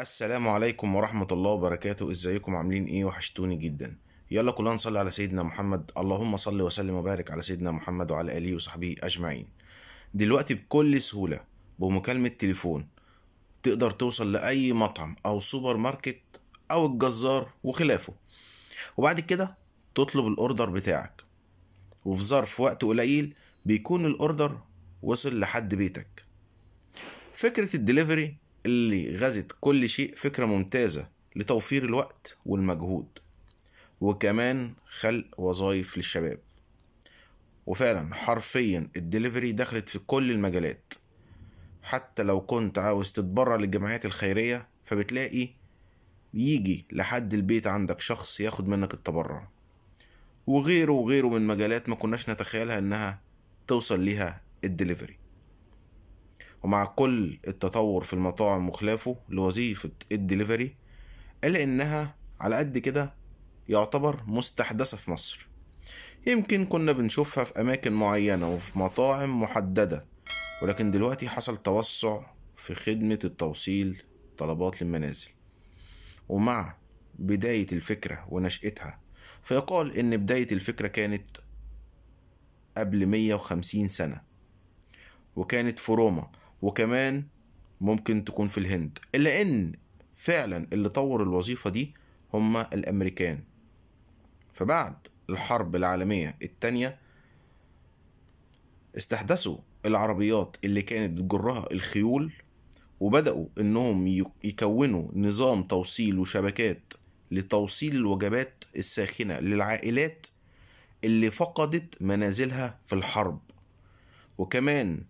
السلام عليكم ورحمة الله وبركاته ازيكم عاملين ايه وحشتوني جدا يلا كلنا نصلي على سيدنا محمد اللهم صل وسلم وبارك على سيدنا محمد وعلى اله وصحبه اجمعين دلوقتي بكل سهولة بمكالمة تليفون تقدر توصل لأي مطعم أو سوبر ماركت أو الجزار وخلافه وبعد كده تطلب الأوردر بتاعك وفي ظرف وقت قليل بيكون الأوردر وصل لحد بيتك فكرة الدليفري اللي غزت كل شيء فكرة ممتازة لتوفير الوقت والمجهود وكمان خلق وظائف للشباب وفعلا حرفيا الدليفري دخلت في كل المجالات حتى لو كنت عاوز تتبرع للجمعيات الخيرية فبتلاقي يجي لحد البيت عندك شخص ياخد منك التبرع وغيره وغيره من مجالات ما كناش نتخيلها انها توصل ليها الدليفري ومع كل التطور في المطاعم وخلافه لوظيفة الدليفري إلا إنها على قد كده يعتبر مستحدثة في مصر يمكن كنا بنشوفها في أماكن معينة وفي مطاعم محددة ولكن دلوقتي حصل توسع في خدمة التوصيل طلبات للمنازل ومع بداية الفكرة ونشأتها فيقال إن بداية الفكرة كانت قبل 150 سنة وكانت في روما وكمان ممكن تكون في الهند إلا إن فعلا اللي طور الوظيفة دي هم الأمريكان فبعد الحرب العالمية الثانية استحدثوا العربيات اللي كانت بتجرها الخيول وبدأوا إنهم يكونوا نظام توصيل وشبكات لتوصيل الوجبات الساخنة للعائلات اللي فقدت منازلها في الحرب وكمان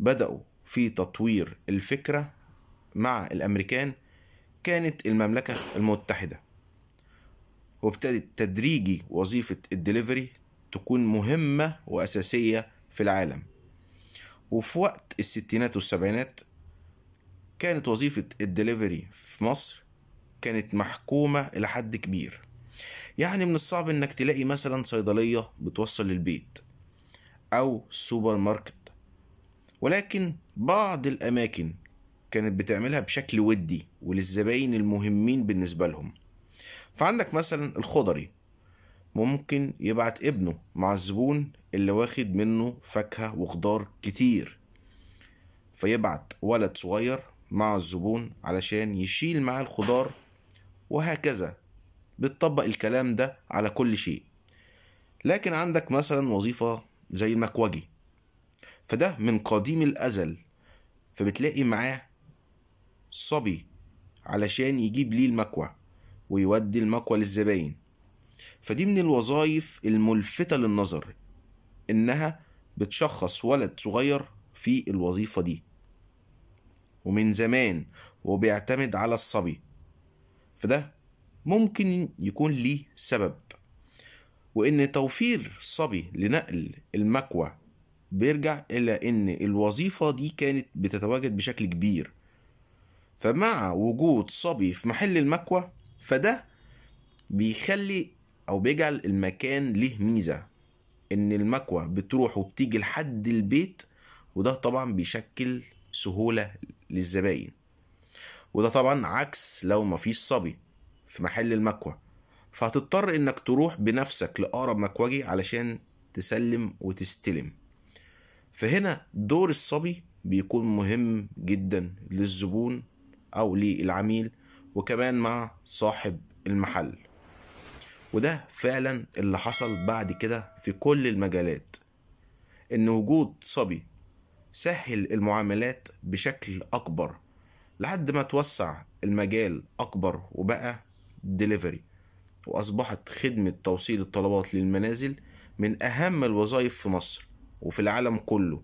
بدأوا في تطوير الفكرة مع الأمريكان كانت المملكة المتحدة وابتدت تدريجي وظيفة الدليفري تكون مهمة وأساسية في العالم وفي وقت الستينات والسبعينات كانت وظيفة الدليفري في مصر كانت محكومة إلى حد كبير يعني من الصعب إنك تلاقي مثلا صيدلية بتوصل للبيت أو سوبر ماركت ولكن بعض الأماكن كانت بتعملها بشكل ودي وللزباين المهمين بالنسبة لهم فعندك مثلا الخضري ممكن يبعت ابنه مع الزبون اللي واخد منه فاكهة وخضار كتير فيبعت ولد صغير مع الزبون علشان يشيل معاه الخضار وهكذا بتطبق الكلام ده على كل شيء لكن عندك مثلا وظيفة زي المكوجي فده من قديم الأزل فبتلاقي معاه صبي علشان يجيب ليه المكوى ويودي المكوى للزباين فدي من الوظائف الملفتة للنظر إنها بتشخص ولد صغير في الوظيفة دي ومن زمان وبيعتمد على الصبي فده ممكن يكون ليه سبب وإن توفير صبي لنقل المكوى بيرجع الى ان الوظيفه دي كانت بتتواجد بشكل كبير فمع وجود صبي في محل المكوى فده بيخلي او بيجعل المكان له ميزه ان المكوى بتروح وبتيجي لحد البيت وده طبعا بيشكل سهوله للزباين وده طبعا عكس لو مفيش صبي في محل المكوى فهتضطر انك تروح بنفسك لاقرب مكوجي علشان تسلم وتستلم فهنا دور الصبي بيكون مهم جدا للزبون او للعميل وكمان مع صاحب المحل وده فعلا اللي حصل بعد كده في كل المجالات ان وجود صبي سهل المعاملات بشكل اكبر لحد ما توسع المجال اكبر وبقى دليفري واصبحت خدمه توصيل الطلبات للمنازل من اهم الوظائف في مصر وفي العالم كله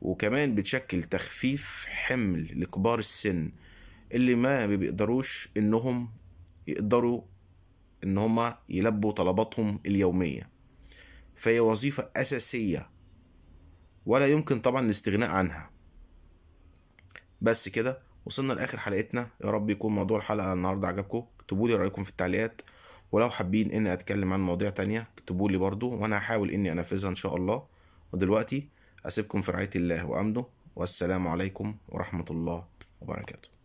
وكمان بتشكل تخفيف حمل لكبار السن اللي ما بيقدروش انهم يقدروا ان هما يلبوا طلباتهم اليومية فهي وظيفة اساسية ولا يمكن طبعا الاستغناء عنها بس كده وصلنا لاخر حلقتنا يا رب يكون موضوع الحلقة النهاردة عجبكم اكتبوا لي رأيكم في التعليقات ولو حابين اني اتكلم عن مواضيع تانية اكتبوا لي برضو وانا هحاول اني انفذها ان شاء الله ودلوقتي أسيبكم في رعاية الله وأمنه والسلام عليكم ورحمة الله وبركاته